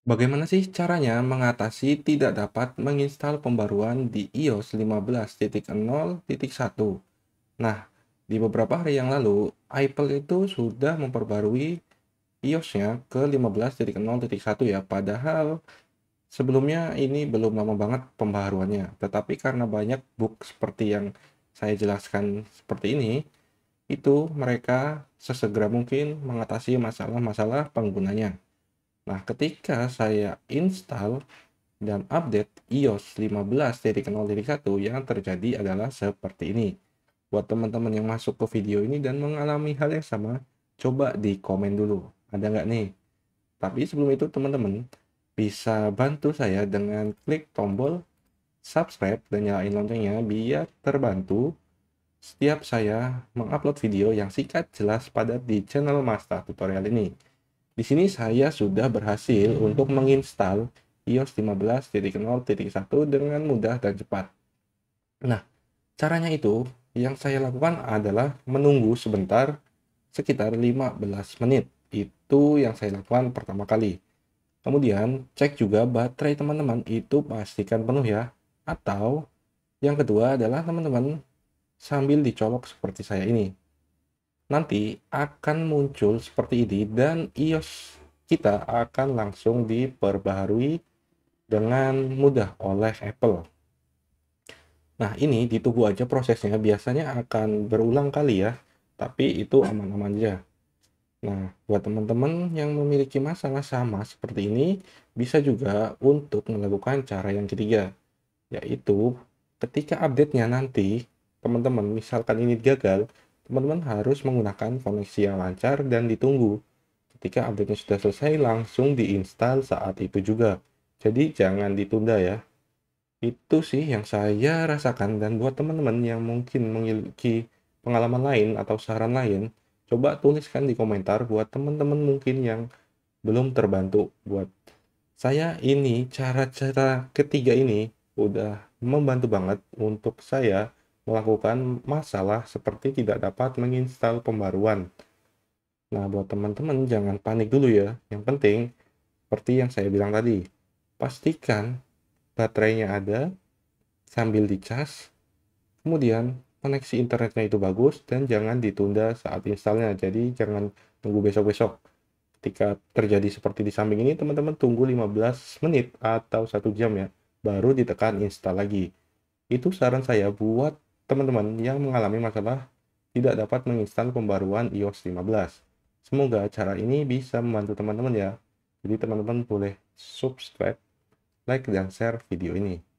Bagaimana sih caranya mengatasi tidak dapat menginstal pembaruan di iOS 15.0.1? Nah, di beberapa hari yang lalu, Apple itu sudah memperbarui iOS-nya ke 15.0.1 ya, padahal sebelumnya ini belum lama banget pembaruannya. Tetapi karena banyak bug seperti yang saya jelaskan seperti ini, itu mereka sesegera mungkin mengatasi masalah-masalah penggunanya. Nah, ketika saya install dan update iOS 15 dari satu yang terjadi adalah seperti ini. Buat teman-teman yang masuk ke video ini dan mengalami hal yang sama, coba di komen dulu. Ada nggak nih? Tapi sebelum itu teman-teman bisa bantu saya dengan klik tombol subscribe dan nyalain loncengnya biar terbantu setiap saya mengupload video yang singkat jelas padat di channel Master Tutorial ini. Di sini saya sudah berhasil untuk menginstal iOS 15.0.1 dengan mudah dan cepat. Nah, caranya itu yang saya lakukan adalah menunggu sebentar sekitar 15 menit. Itu yang saya lakukan pertama kali. Kemudian cek juga baterai teman-teman itu pastikan penuh ya. Atau yang kedua adalah teman-teman sambil dicolok seperti saya ini nanti akan muncul seperti ini dan iOS kita akan langsung diperbaharui dengan mudah oleh Apple. Nah, ini ditunggu aja prosesnya. Biasanya akan berulang kali ya, tapi itu aman-aman aja. Nah, buat teman-teman yang memiliki masalah sama seperti ini, bisa juga untuk melakukan cara yang ketiga, yaitu ketika update-nya nanti, teman-teman, misalkan ini gagal, teman-teman harus menggunakan koneksi yang lancar dan ditunggu. Ketika update-nya sudah selesai, langsung diinstal saat itu juga. Jadi jangan ditunda ya. Itu sih yang saya rasakan dan buat teman-teman yang mungkin memiliki pengalaman lain atau saran lain, coba tuliskan di komentar buat teman-teman mungkin yang belum terbantu buat saya ini cara-cara ketiga ini udah membantu banget untuk saya melakukan masalah seperti tidak dapat menginstal pembaruan. Nah, buat teman-teman jangan panik dulu ya. Yang penting, seperti yang saya bilang tadi, pastikan baterainya ada sambil dicas, kemudian koneksi internetnya itu bagus dan jangan ditunda saat installnya. Jadi jangan tunggu besok-besok. Ketika terjadi seperti di samping ini, teman-teman tunggu 15 menit atau satu jam ya, baru ditekan install lagi. Itu saran saya buat teman-teman yang mengalami masalah tidak dapat menginstal pembaruan iOS 15. Semoga cara ini bisa membantu teman-teman ya. Jadi teman-teman boleh subscribe, like, dan share video ini.